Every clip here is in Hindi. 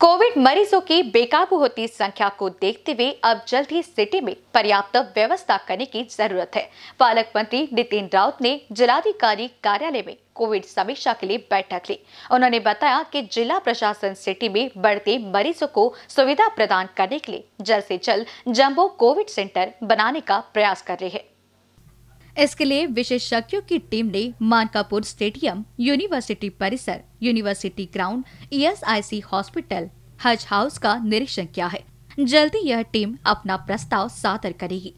कोविड मरीजों की बेकाबू होती संख्या को देखते हुए अब जल्द ही सिटी में पर्याप्त व्यवस्था करने की जरूरत है पालक मंत्री नितिन राउत ने जिलाधिकारी कार्यालय में कोविड समीक्षा के लिए बैठक ली उन्होंने बताया कि जिला प्रशासन सिटी में बढ़ते मरीजों को सुविधा प्रदान करने के लिए जल्द से जल्द जम्बो कोविड सेंटर बनाने का प्रयास कर रहे हैं इसके लिए विशेषज्ञों की टीम ने मानकापुर स्टेडियम यूनिवर्सिटी परिसर university ground ESIC e hospital Haj House का निरीक्षण किया है जल्दी यह टीम अपना प्रस्ताव सादर करेगी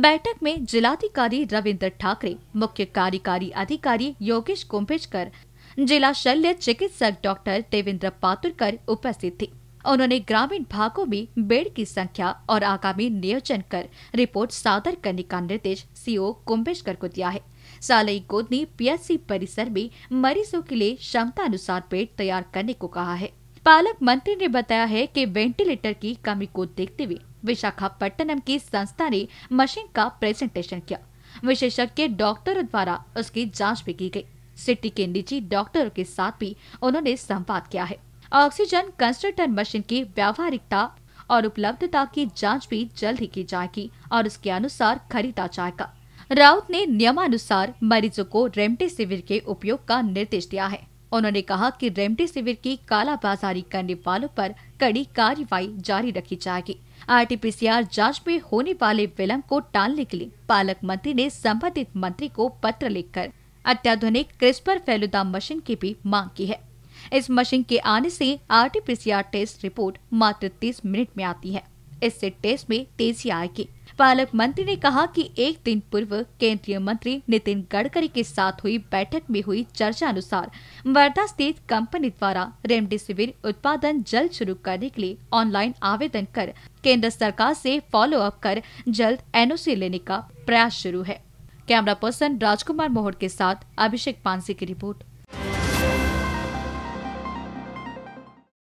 बैठक में जिलाधिकारी रविंद्र ठाकरे मुख्य कार्यकारी अधिकारी योगेश कुंभेजकर जिला शल्य चिकित्सक डॉक्टर देवेंद्र पातुरकर उपस्थित थे उन्होंने ग्रामीण भागों में बेड की संख्या और आगामी नियोजन कर रिपोर्ट सादर करने का निर्देश सीओ कुंभेशकर को दिया है सालई गोद ने पीएचसी परिसर में मरीजों के लिए क्षमता अनुसार बेड तैयार करने को कहा है पालक मंत्री ने बताया है कि वेंटिलेटर की कमी को देखते हुए विशाखापट्टनम की संस्था ने मशीन का प्रेजेंटेशन किया विशेषज्ञ डॉक्टरों द्वारा उसकी जांच भी की गई सिटी के निजी डॉक्टरों के साथ भी उन्होंने संवाद किया है ऑक्सीजन कंस्ट्रक्टर मशीन की व्यावहारिकता और उपलब्धता की जांच भी जल्द ही की जाएगी और उसके अनुसार खरीदा जाएगा राउत ने नियमानुसार मरीजों को रेमडेसिविर के उपयोग का निर्देश दिया है उन्होंने कहा कि रेमडेसिविर की कालाबाजारी करने वालों पर कड़ी कार्रवाई जारी रखी जाएगी आरटीपीसीआर जांच में होने वाले विलम्ब को टालने के लिए पालक मंत्री ने संबंधित मंत्री को पत्र लिखकर अत्याधुनिक क्रिस्पर फेलुदा मशीन की भी मांग की है इस मशीन के आने से आरटीपीसीआर टेस्ट रिपोर्ट मात्र 30 मिनट में आती है इससे टेस्ट में तेजी आएगी पालक मंत्री ने कहा कि एक दिन पूर्व केंद्रीय मंत्री नितिन गडकरी के साथ हुई बैठक में हुई चर्चा अनुसार वर्धा स्थित कंपनी द्वारा रेमडेसिविर उत्पादन जल्द शुरू करने के लिए ऑनलाइन आवेदन कर केंद्र सरकार से फॉलो अप कर जल्द एनओसी लेने का प्रयास शुरू है कैमरा पर्सन राजकुमार मोहर के साथ अभिषेक पानसी की रिपोर्ट